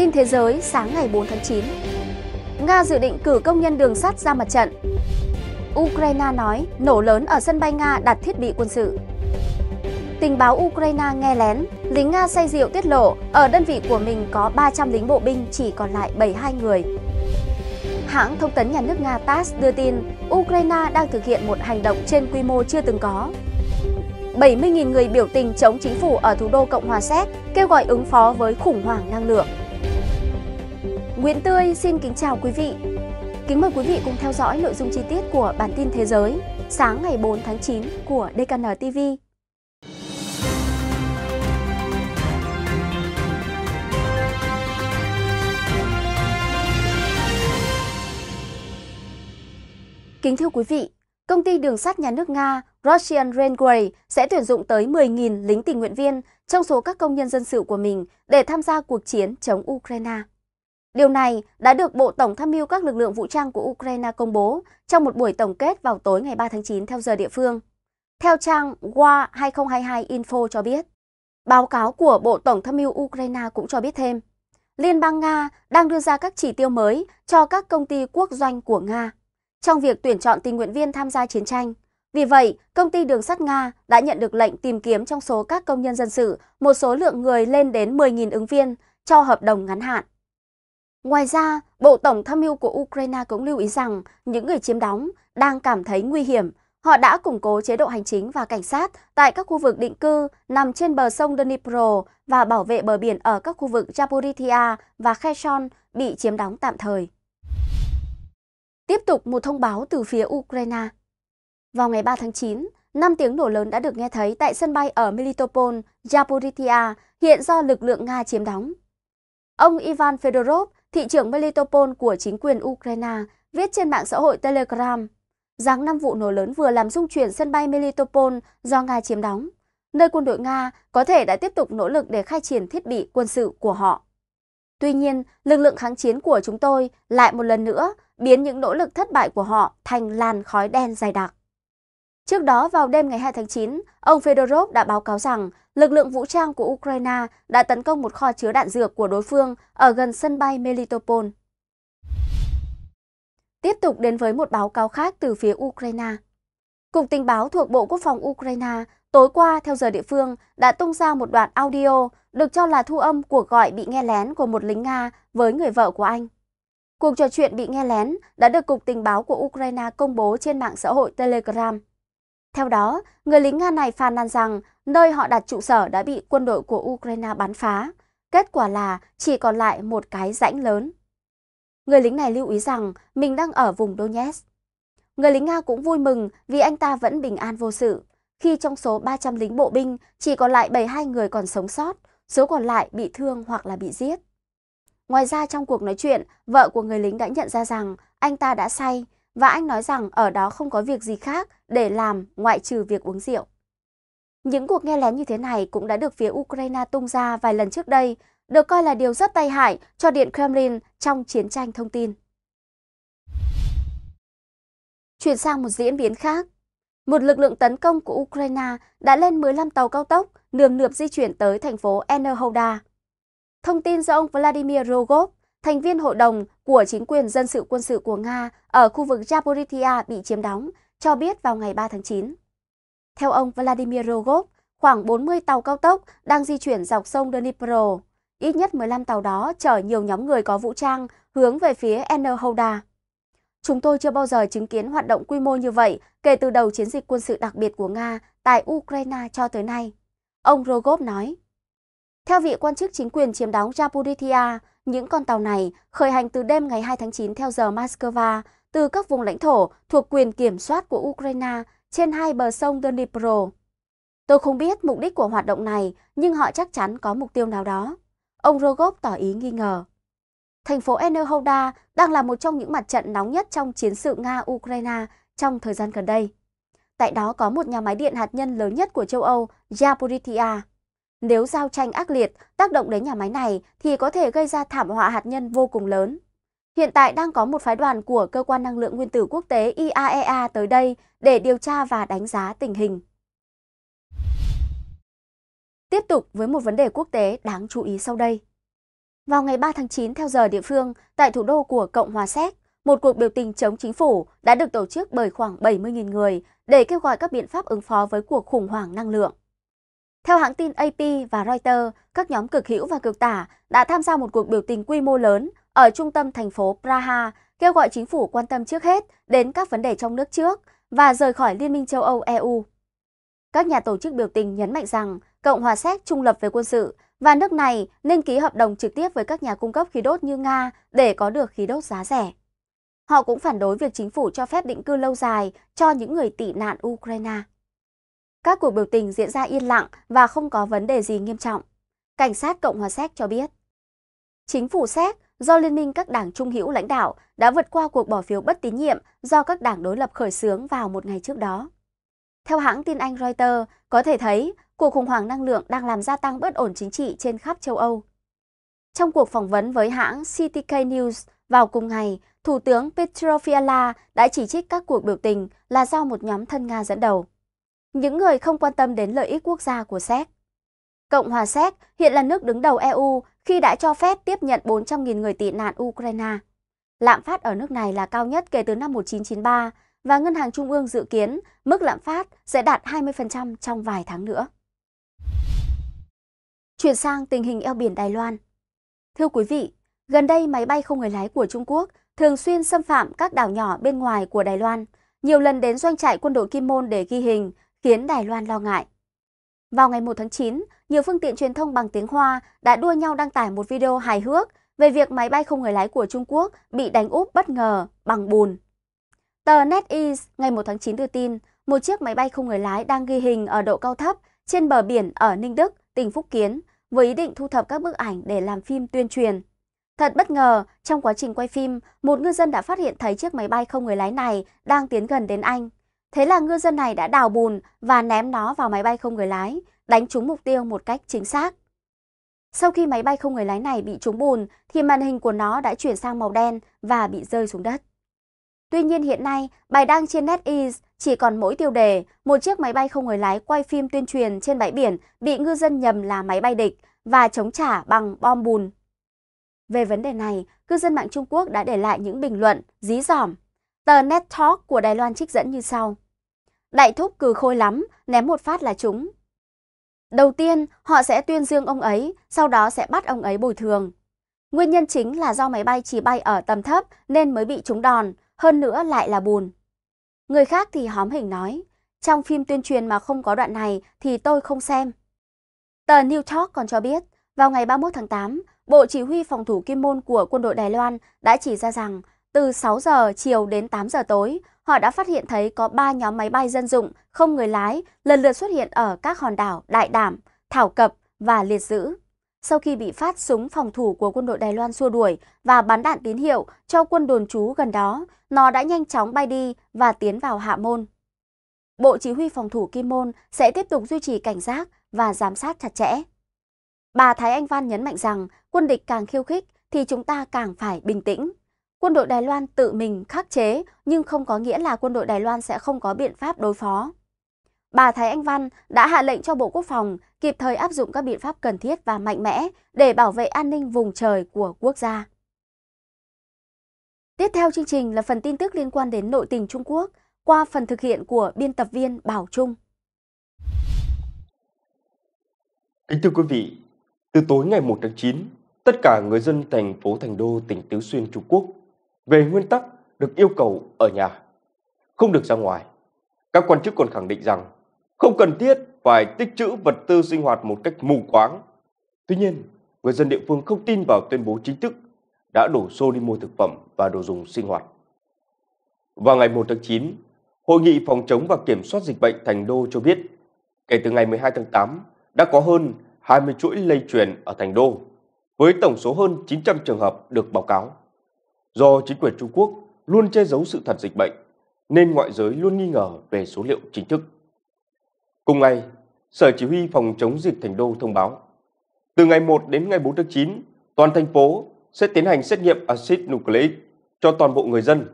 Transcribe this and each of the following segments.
Tin thế giới sáng ngày 4 tháng 9. Nga dự định cử công nhân đường sắt ra mặt trận. Ukraine nói nổ lớn ở sân bay Nga đặt thiết bị quân sự. Tình báo Ukraine nghe lén, lính Nga say rượu tiết lộ ở đơn vị của mình có 300 lính bộ binh chỉ còn lại 72 người. Hãng thông tấn nhà nước Nga TASS đưa tin Ukraine đang thực hiện một hành động trên quy mô chưa từng có. 70.000 người biểu tình chống chính phủ ở thủ đô Cộng hòa Séc kêu gọi ứng phó với khủng hoảng năng lượng. Nguyễn Tươi xin kính chào quý vị. Kính mời quý vị cùng theo dõi nội dung chi tiết của bản tin thế giới sáng ngày 4 tháng 9 của DKN TV. Kính thưa quý vị, công ty đường sắt nhà nước Nga Russian Railway sẽ tuyển dụng tới 10.000 lính tình nguyện viên trong số các công nhân dân sự của mình để tham gia cuộc chiến chống Ukraine. Điều này đã được Bộ Tổng tham mưu các lực lượng vũ trang của Ukraine công bố trong một buổi tổng kết vào tối ngày 3 tháng 9 theo giờ địa phương. Theo trang WA 2022 Info cho biết, báo cáo của Bộ Tổng tham mưu Ukraine cũng cho biết thêm, Liên bang Nga đang đưa ra các chỉ tiêu mới cho các công ty quốc doanh của Nga trong việc tuyển chọn tình nguyện viên tham gia chiến tranh. Vì vậy, công ty đường sắt Nga đã nhận được lệnh tìm kiếm trong số các công nhân dân sự một số lượng người lên đến 10.000 ứng viên cho hợp đồng ngắn hạn. Ngoài ra, Bộ Tổng tham mưu của Ukraine cũng lưu ý rằng những người chiếm đóng đang cảm thấy nguy hiểm. Họ đã củng cố chế độ hành chính và cảnh sát tại các khu vực định cư nằm trên bờ sông Dnipro và bảo vệ bờ biển ở các khu vực Zaporizhia và Kherson bị chiếm đóng tạm thời. Tiếp tục một thông báo từ phía Ukraine. Vào ngày 3 tháng 9, 5 tiếng nổ lớn đã được nghe thấy tại sân bay ở Melitopol, Zaporizhia, hiện do lực lượng Nga chiếm đóng. Ông Ivan Fedorov, thị trưởng Melitopol của chính quyền Ukraine viết trên mạng xã hội Telegram rằng năm vụ nổ lớn vừa làm rung chuyển sân bay Melitopol do Nga chiếm đóng, nơi quân đội Nga có thể đã tiếp tục nỗ lực để khai triển thiết bị quân sự của họ. Tuy nhiên, lực lượng kháng chiến của chúng tôi lại một lần nữa biến những nỗ lực thất bại của họ thành làn khói đen dày đặc. Trước đó vào đêm ngày 2 tháng 9, ông Fedorov đã báo cáo rằng lực lượng vũ trang của Ukraine đã tấn công một kho chứa đạn dược của đối phương ở gần sân bay Melitopol. Tiếp tục đến với một báo cáo khác từ phía Ukraine. Cục tình báo thuộc Bộ Quốc phòng Ukraine tối qua theo giờ địa phương đã tung ra một đoạn audio được cho là thu âm cuộc gọi bị nghe lén của một lính Nga với người vợ của anh. Cuộc trò chuyện bị nghe lén đã được Cục Tình báo của Ukraine công bố trên mạng xã hội Telegram. Theo đó, người lính Nga này phàn nàn rằng nơi họ đặt trụ sở đã bị quân đội của Ukraine bắn phá. Kết quả là chỉ còn lại một cái rãnh lớn. Người lính này lưu ý rằng mình đang ở vùng Donetsk. Người lính Nga cũng vui mừng vì anh ta vẫn bình an vô sự. Khi trong số 300 lính bộ binh chỉ còn lại 72 người còn sống sót, số còn lại bị thương hoặc là bị giết. Ngoài ra trong cuộc nói chuyện, vợ của người lính đã nhận ra rằng anh ta đã say và anh nói rằng ở đó không có việc gì khác để làm ngoại trừ việc uống rượu. Những cuộc nghe lén như thế này cũng đã được phía Ukraine tung ra vài lần trước đây, được coi là điều rất tay hại cho Điện Kremlin trong chiến tranh thông tin. Chuyển sang một diễn biến khác, một lực lượng tấn công của Ukraine đã lên 15 tàu cao tốc nườm nượp di chuyển tới thành phố Enerhoda. Thông tin do ông Vladimir Rogov, thành viên hội đồng của chính quyền dân sự quân sự của Nga ở khu vực Zaporizhia bị chiếm đóng, cho biết vào ngày 3 tháng 9. Theo ông Vladimir Rogov, khoảng 40 tàu cao tốc đang di chuyển dọc sông Dnipro. Ít nhất 15 tàu đó chở nhiều nhóm người có vũ trang hướng về phía Enhoda. Chúng tôi chưa bao giờ chứng kiến hoạt động quy mô như vậy kể từ đầu chiến dịch quân sự đặc biệt của Nga tại Ukraine cho tới nay. Ông Rogov nói. Theo vị quan chức chính quyền chiếm đóng Zaporizhia, những con tàu này khởi hành từ đêm ngày 2 tháng 9 theo giờ Moscow từ các vùng lãnh thổ thuộc quyền kiểm soát của Ukraine trên hai bờ sông Dnipro. Tôi không biết mục đích của hoạt động này, nhưng họ chắc chắn có mục tiêu nào đó. Ông Rogov tỏ ý nghi ngờ. Thành phố Enerhoda đang là một trong những mặt trận nóng nhất trong chiến sự Nga-Ukraine trong thời gian gần đây. Tại đó có một nhà máy điện hạt nhân lớn nhất của châu Âu, Zaporizhia. Nếu giao tranh ác liệt tác động đến nhà máy này thì có thể gây ra thảm họa hạt nhân vô cùng lớn. Hiện tại đang có một phái đoàn của Cơ quan Năng lượng Nguyên tử Quốc tế IAEA e tới đây để điều tra và đánh giá tình hình. Tiếp tục với một vấn đề quốc tế đáng chú ý sau đây. Vào ngày 3 tháng 9 theo giờ địa phương, tại thủ đô của Cộng hòa Séc, một cuộc biểu tình chống chính phủ đã được tổ chức bởi khoảng 70.000 người để kêu gọi các biện pháp ứng phó với cuộc khủng hoảng năng lượng. Theo hãng tin AP và Reuters, các nhóm cực hữu và cực tả đã tham gia một cuộc biểu tình quy mô lớn ở trung tâm thành phố Praha, kêu gọi chính phủ quan tâm trước hết đến các vấn đề trong nước trước và rời khỏi Liên minh châu Âu EU. Các nhà tổ chức biểu tình nhấn mạnh rằng Cộng hòa Séc trung lập về quân sự và nước này nên ký hợp đồng trực tiếp với các nhà cung cấp khí đốt như Nga để có được khí đốt giá rẻ. Họ cũng phản đối việc chính phủ cho phép định cư lâu dài cho những người tị nạn Ukraine. Các cuộc biểu tình diễn ra yên lặng và không có vấn đề gì nghiêm trọng. Cảnh sát Cộng hòa Séc cho biết. Chính phủ Séc do Liên minh các đảng trung hữu lãnh đạo đã vượt qua cuộc bỏ phiếu bất tín nhiệm do các đảng đối lập khởi xướng vào một ngày trước đó. Theo hãng tin Anh Reuters, có thể thấy cuộc khủng hoảng năng lượng đang làm gia tăng bất ổn chính trị trên khắp châu Âu. Trong cuộc phỏng vấn với hãng CTK News vào cùng ngày, Thủ tướng Petro Fiala đã chỉ trích các cuộc biểu tình là do một nhóm thân Nga dẫn đầu những người không quan tâm đến lợi ích quốc gia của Séc. Cộng hòa Séc hiện là nước đứng đầu EU khi đã cho phép tiếp nhận 400.000 người tị nạn Ukraine. Lạm phát ở nước này là cao nhất kể từ năm 1993 và Ngân hàng Trung ương dự kiến mức lạm phát sẽ đạt 20% trong vài tháng nữa. Chuyển sang tình hình eo biển Đài Loan. Thưa quý vị, gần đây máy bay không người lái của Trung Quốc thường xuyên xâm phạm các đảo nhỏ bên ngoài của Đài Loan, nhiều lần đến doanh trại quân đội Kim Môn để ghi hình, khiến Đài Loan lo ngại. Vào ngày 1 tháng 9, nhiều phương tiện truyền thông bằng tiếng Hoa đã đua nhau đăng tải một video hài hước về việc máy bay không người lái của Trung Quốc bị đánh úp bất ngờ bằng bùn. Tờ NetEase ngày 1 tháng 9 đưa tin, một chiếc máy bay không người lái đang ghi hình ở độ cao thấp trên bờ biển ở Ninh Đức, tỉnh Phúc Kiến, với ý định thu thập các bức ảnh để làm phim tuyên truyền. Thật bất ngờ, trong quá trình quay phim, một ngư dân đã phát hiện thấy chiếc máy bay không người lái này đang tiến gần đến Anh. Thế là ngư dân này đã đào bùn và ném nó vào máy bay không người lái, đánh trúng mục tiêu một cách chính xác. Sau khi máy bay không người lái này bị trúng bùn thì màn hình của nó đã chuyển sang màu đen và bị rơi xuống đất. Tuy nhiên hiện nay, bài đăng trên NetEase chỉ còn mỗi tiêu đề một chiếc máy bay không người lái quay phim tuyên truyền trên bãi biển bị ngư dân nhầm là máy bay địch và chống trả bằng bom bùn. Về vấn đề này, cư dân mạng Trung Quốc đã để lại những bình luận dí dỏm. Tờ NetTalk của Đài Loan trích dẫn như sau. Đại thúc cừ khôi lắm, ném một phát là trúng. Đầu tiên, họ sẽ tuyên dương ông ấy, sau đó sẽ bắt ông ấy bồi thường. Nguyên nhân chính là do máy bay chỉ bay ở tầm thấp nên mới bị trúng đòn, hơn nữa lại là bùn. Người khác thì hóm hình nói, trong phim tuyên truyền mà không có đoạn này thì tôi không xem. Tờ New York còn cho biết, vào ngày 31 tháng 8, Bộ Chỉ huy Phòng thủ Kim Môn của quân đội Đài Loan đã chỉ ra rằng từ 6 giờ chiều đến 8 giờ tối, họ đã phát hiện thấy có 3 nhóm máy bay dân dụng không người lái lần lượt xuất hiện ở các hòn đảo Đại Đảm, Thảo Cập và Liệt Dữ. Sau khi bị phát súng phòng thủ của quân đội Đài Loan xua đuổi và bắn đạn tín hiệu cho quân đồn trú gần đó, nó đã nhanh chóng bay đi và tiến vào Hạ Môn. Bộ Chỉ huy phòng thủ Kim Môn sẽ tiếp tục duy trì cảnh giác và giám sát chặt chẽ. Bà Thái Anh Văn nhấn mạnh rằng quân địch càng khiêu khích thì chúng ta càng phải bình tĩnh quân đội Đài Loan tự mình khắc chế nhưng không có nghĩa là quân đội Đài Loan sẽ không có biện pháp đối phó. Bà Thái Anh Văn đã hạ lệnh cho Bộ Quốc phòng kịp thời áp dụng các biện pháp cần thiết và mạnh mẽ để bảo vệ an ninh vùng trời của quốc gia. Tiếp theo chương trình là phần tin tức liên quan đến nội tình Trung Quốc qua phần thực hiện của biên tập viên Bảo Trung. Kính thưa quý vị, từ tối ngày 1 tháng 9, tất cả người dân thành phố Thành Đô, tỉnh Tứ Xuyên, Trung Quốc về nguyên tắc được yêu cầu ở nhà, không được ra ngoài. Các quan chức còn khẳng định rằng không cần thiết phải tích trữ vật tư sinh hoạt một cách mù quáng. Tuy nhiên, người dân địa phương không tin vào tuyên bố chính thức đã đổ xô đi mua thực phẩm và đồ dùng sinh hoạt. Vào ngày 1 tháng 9, Hội nghị phòng chống và kiểm soát dịch bệnh Thành Đô cho biết, kể từ ngày 12 tháng 8 đã có hơn 20 chuỗi lây truyền ở Thành Đô, với tổng số hơn 900 trường hợp được báo cáo. Do chính quyền Trung Quốc luôn che giấu sự thật dịch bệnh, nên ngoại giới luôn nghi ngờ về số liệu chính thức. Cùng ngày, Sở Chỉ huy Phòng chống dịch Thành Đô thông báo, từ ngày 1 đến ngày 4 tháng 9, toàn thành phố sẽ tiến hành xét nghiệm axit nucleic cho toàn bộ người dân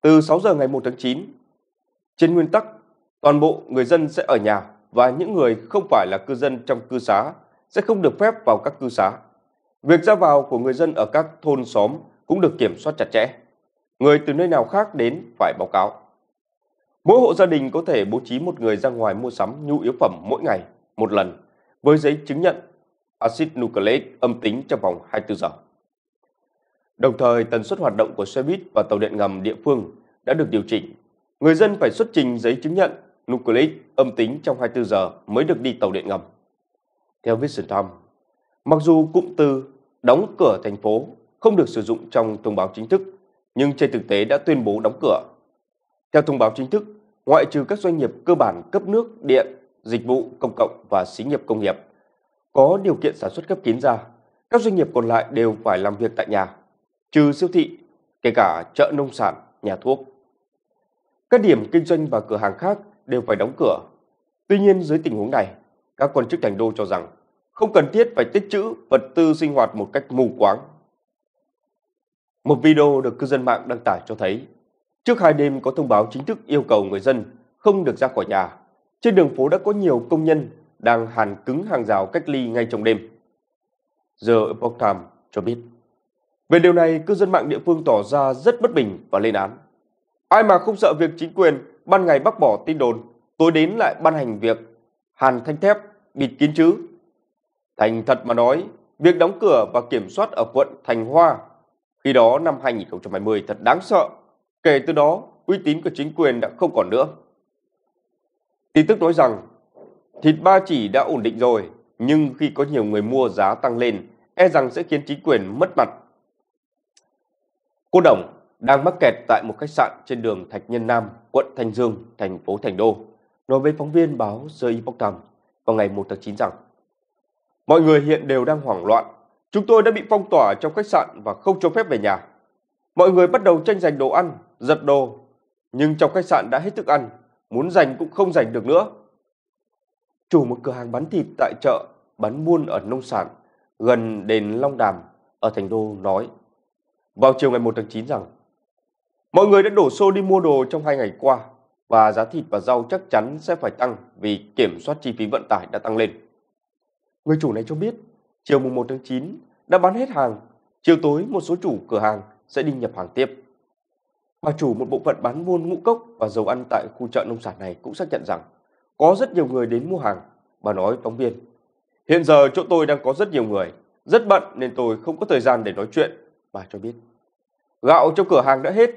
từ 6 giờ ngày 1 tháng 9. Trên nguyên tắc, toàn bộ người dân sẽ ở nhà và những người không phải là cư dân trong cư xá sẽ không được phép vào các cư xá. Việc ra vào của người dân ở các thôn xóm cũng được kiểm soát chặt chẽ. Người từ nơi nào khác đến phải báo cáo. Mỗi hộ gia đình có thể bố trí một người ra ngoài mua sắm nhu yếu phẩm mỗi ngày, một lần, với giấy chứng nhận axit nucleic âm tính trong vòng 24 giờ. Đồng thời, tần suất hoạt động của xe buýt và tàu điện ngầm địa phương đã được điều chỉnh. Người dân phải xuất trình giấy chứng nhận nucleic âm tính trong 24 giờ mới được đi tàu điện ngầm. Theo Vision Time, mặc dù cụm từ đóng cửa thành phố không được sử dụng trong thông báo chính thức, nhưng trên thực tế đã tuyên bố đóng cửa. Theo thông báo chính thức, ngoại trừ các doanh nghiệp cơ bản cấp nước, điện, dịch vụ công cộng và xí nghiệp công nghiệp có điều kiện sản xuất cấp kín ra, các doanh nghiệp còn lại đều phải làm việc tại nhà, trừ siêu thị, kể cả chợ nông sản, nhà thuốc. Các điểm kinh doanh và cửa hàng khác đều phải đóng cửa. Tuy nhiên dưới tình huống này, các quan chức thành đô cho rằng không cần thiết phải tích trữ vật tư sinh hoạt một cách mù quáng một video được cư dân mạng đăng tải cho thấy, trước hai đêm có thông báo chính thức yêu cầu người dân không được ra khỏi nhà. Trên đường phố đã có nhiều công nhân đang hàn cứng hàng rào cách ly ngay trong đêm. The Epoch Times cho biết. Về điều này, cư dân mạng địa phương tỏ ra rất bất bình và lên án. Ai mà không sợ việc chính quyền ban ngày bác bỏ tin đồn, tối đến lại ban hành việc hàn thanh thép bịt kín chứ. Thành thật mà nói, việc đóng cửa và kiểm soát ở quận Thành Hoa khi đó năm 2020 thật đáng sợ. Kể từ đó, uy tín của chính quyền đã không còn nữa. Tin tức nói rằng, thịt ba chỉ đã ổn định rồi, nhưng khi có nhiều người mua giá tăng lên, e rằng sẽ khiến chính quyền mất mặt. Cô Đồng đang mắc kẹt tại một khách sạn trên đường Thạch Nhân Nam, quận Thanh Dương, thành phố Thành Đô, nói với phóng viên báo The Epoch Times vào ngày 1 tháng 9 rằng Mọi người hiện đều đang hoảng loạn Chúng tôi đã bị phong tỏa trong khách sạn và không cho phép về nhà. Mọi người bắt đầu tranh giành đồ ăn, giật đồ, nhưng trong khách sạn đã hết thức ăn, muốn giành cũng không giành được nữa. Chủ một cửa hàng bán thịt tại chợ, bán buôn ở nông sản, gần đền Long Đàm, ở thành đô nói vào chiều ngày 1 tháng 9 rằng mọi người đã đổ xô đi mua đồ trong hai ngày qua và giá thịt và rau chắc chắn sẽ phải tăng vì kiểm soát chi phí vận tải đã tăng lên. Người chủ này cho biết Chiều mùng 1 tháng 9 đã bán hết hàng, chiều tối một số chủ cửa hàng sẽ đi nhập hàng tiếp. Bà chủ một bộ phận bán buôn ngũ cốc và dầu ăn tại khu chợ nông sản này cũng xác nhận rằng có rất nhiều người đến mua hàng, bà nói phóng viên. Hiện giờ chỗ tôi đang có rất nhiều người, rất bận nên tôi không có thời gian để nói chuyện, bà cho biết. Gạo trong cửa hàng đã hết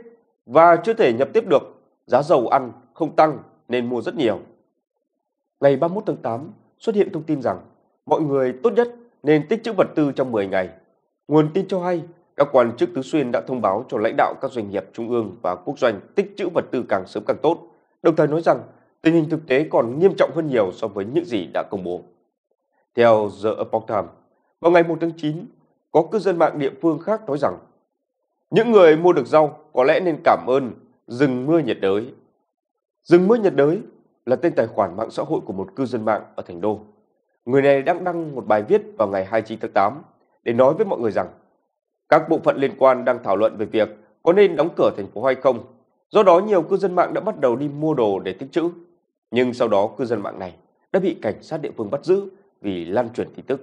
và chưa thể nhập tiếp được, giá dầu ăn không tăng nên mua rất nhiều. Ngày 31 tháng 8 xuất hiện thông tin rằng mọi người tốt nhất nên tích trữ vật tư trong 10 ngày. Nguồn tin cho hay, các quan chức Tứ Xuyên đã thông báo cho lãnh đạo các doanh nghiệp trung ương và quốc doanh tích trữ vật tư càng sớm càng tốt, đồng thời nói rằng tình hình thực tế còn nghiêm trọng hơn nhiều so với những gì đã công bố. Theo The Epoch Times, vào ngày 1 tháng 9, có cư dân mạng địa phương khác nói rằng những người mua được rau có lẽ nên cảm ơn rừng mưa nhiệt đới. Rừng mưa nhiệt đới là tên tài khoản mạng xã hội của một cư dân mạng ở thành đô người này đang đăng một bài viết vào ngày 29 tháng 8 để nói với mọi người rằng các bộ phận liên quan đang thảo luận về việc có nên đóng cửa thành phố hay không. Do đó nhiều cư dân mạng đã bắt đầu đi mua đồ để tích trữ. Nhưng sau đó cư dân mạng này đã bị cảnh sát địa phương bắt giữ vì lan truyền tin tức.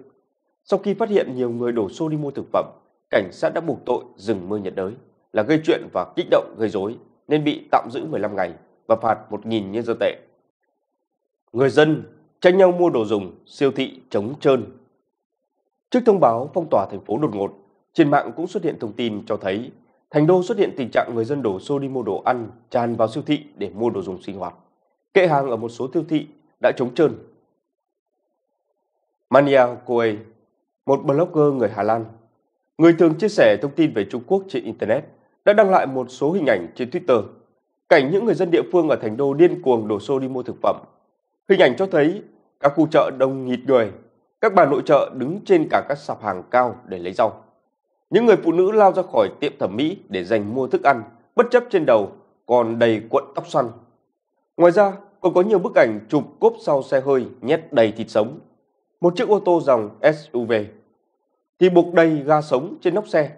Sau khi phát hiện nhiều người đổ xô đi mua thực phẩm, cảnh sát đã buộc tội dừng mưa nhiệt đới là gây chuyện và kích động gây rối nên bị tạm giữ 15 ngày và phạt 1.000 nhân dân tệ. Người dân tranh nhau mua đồ dùng, siêu thị trống trơn. Trước thông báo phong tỏa thành phố đột ngột, trên mạng cũng xuất hiện thông tin cho thấy thành đô xuất hiện tình trạng người dân đổ xô đi mua đồ ăn tràn vào siêu thị để mua đồ dùng sinh hoạt. Kệ hàng ở một số siêu thị đã trống trơn. Mania Koei, một blogger người Hà Lan, người thường chia sẻ thông tin về Trung Quốc trên Internet, đã đăng lại một số hình ảnh trên Twitter. Cảnh những người dân địa phương ở thành đô điên cuồng đổ xô đi mua thực phẩm. Hình ảnh cho thấy các khu chợ đông nghịt người, các bà nội trợ đứng trên cả các sạp hàng cao để lấy rau. Những người phụ nữ lao ra khỏi tiệm thẩm mỹ để dành mua thức ăn, bất chấp trên đầu còn đầy cuộn tóc xoăn. Ngoài ra, còn có nhiều bức ảnh chụp cốp sau xe hơi nhét đầy thịt sống. Một chiếc ô tô dòng SUV thì buộc đầy ga sống trên nóc xe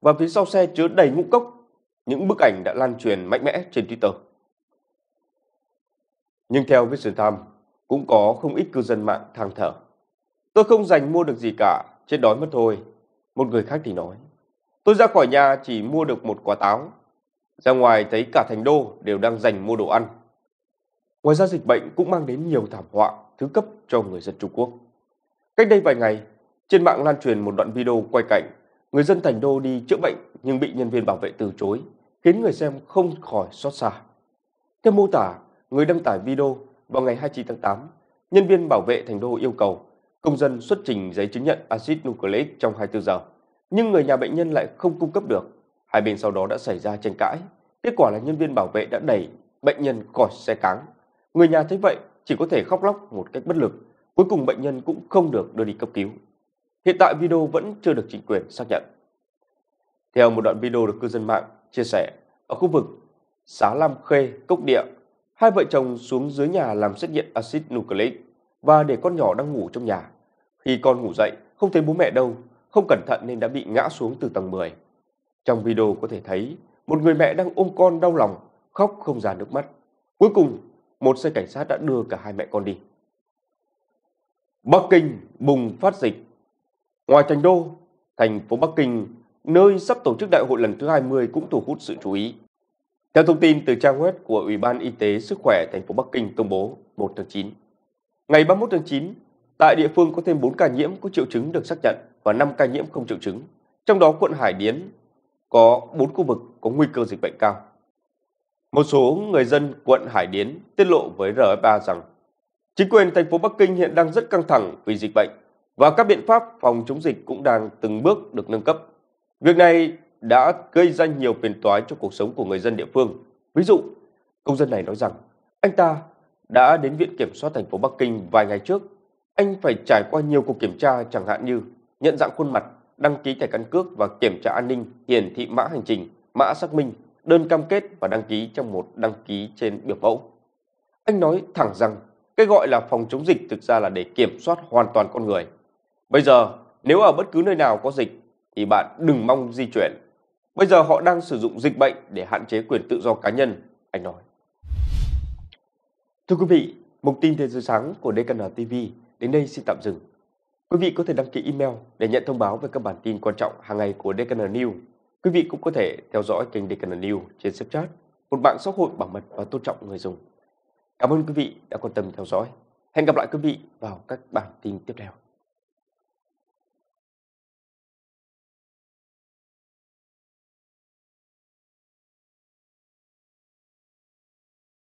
và phía sau xe chứa đầy ngũ cốc. Những bức ảnh đã lan truyền mạnh mẽ trên Twitter. Nhưng theo Vision Time, cũng có không ít cư dân mạng thang thở. Tôi không dành mua được gì cả, chết đói mất thôi. Một người khác thì nói. Tôi ra khỏi nhà chỉ mua được một quả táo. Ra ngoài thấy cả thành đô đều đang dành mua đồ ăn. Ngoài ra dịch bệnh cũng mang đến nhiều thảm họa thứ cấp cho người dân Trung Quốc. Cách đây vài ngày, trên mạng lan truyền một đoạn video quay cảnh người dân thành đô đi chữa bệnh nhưng bị nhân viên bảo vệ từ chối, khiến người xem không khỏi xót xa. Theo mô tả, người đăng tải video vào ngày 29 tháng 8, nhân viên bảo vệ thành đô yêu cầu công dân xuất trình giấy chứng nhận axit nucleic trong 24 giờ, nhưng người nhà bệnh nhân lại không cung cấp được. Hai bên sau đó đã xảy ra tranh cãi. Kết quả là nhân viên bảo vệ đã đẩy bệnh nhân khỏi xe cáng. Người nhà thấy vậy chỉ có thể khóc lóc một cách bất lực. Cuối cùng bệnh nhân cũng không được đưa đi cấp cứu. Hiện tại video vẫn chưa được chính quyền xác nhận. Theo một đoạn video được cư dân mạng chia sẻ, ở khu vực Xá Lam Khê, Cốc Địa, Hai vợ chồng xuống dưới nhà làm xét nghiệm axit nucleic và để con nhỏ đang ngủ trong nhà. Khi con ngủ dậy, không thấy bố mẹ đâu, không cẩn thận nên đã bị ngã xuống từ tầng 10. Trong video có thể thấy một người mẹ đang ôm con đau lòng, khóc không ra nước mắt. Cuối cùng, một xe cảnh sát đã đưa cả hai mẹ con đi. Bắc Kinh bùng phát dịch Ngoài thành đô, thành phố Bắc Kinh, nơi sắp tổ chức đại hội lần thứ 20 cũng thu hút sự chú ý. Theo thông tin từ trang web của Ủy ban Y tế Sức khỏe thành phố Bắc Kinh công bố 1 tháng 9, ngày 31 tháng 9, tại địa phương có thêm 4 ca nhiễm có triệu chứng được xác nhận và 5 ca nhiễm không triệu chứng. Trong đó quận Hải Điến có 4 khu vực có nguy cơ dịch bệnh cao. Một số người dân quận Hải Điến tiết lộ với RFA rằng chính quyền thành phố Bắc Kinh hiện đang rất căng thẳng vì dịch bệnh và các biện pháp phòng chống dịch cũng đang từng bước được nâng cấp. Việc này đã gây ra nhiều phiền toái cho cuộc sống của người dân địa phương. Ví dụ, công dân này nói rằng anh ta đã đến Viện Kiểm soát thành phố Bắc Kinh vài ngày trước. Anh phải trải qua nhiều cuộc kiểm tra chẳng hạn như nhận dạng khuôn mặt, đăng ký thẻ căn cước và kiểm tra an ninh, hiển thị mã hành trình, mã xác minh, đơn cam kết và đăng ký trong một đăng ký trên biểu mẫu. Anh nói thẳng rằng cái gọi là phòng chống dịch thực ra là để kiểm soát hoàn toàn con người. Bây giờ, nếu ở bất cứ nơi nào có dịch thì bạn đừng mong di chuyển Bây giờ họ đang sử dụng dịch bệnh để hạn chế quyền tự do cá nhân, anh nói. Thưa quý vị, mục tin thế giới sáng của DKN TV đến đây xin tạm dừng. Quý vị có thể đăng ký email để nhận thông báo về các bản tin quan trọng hàng ngày của DKN News. Quý vị cũng có thể theo dõi kênh DKN News trên Snapchat, một mạng xã hội bảo mật và tôn trọng người dùng. Cảm ơn quý vị đã quan tâm theo dõi. Hẹn gặp lại quý vị vào các bản tin tiếp theo.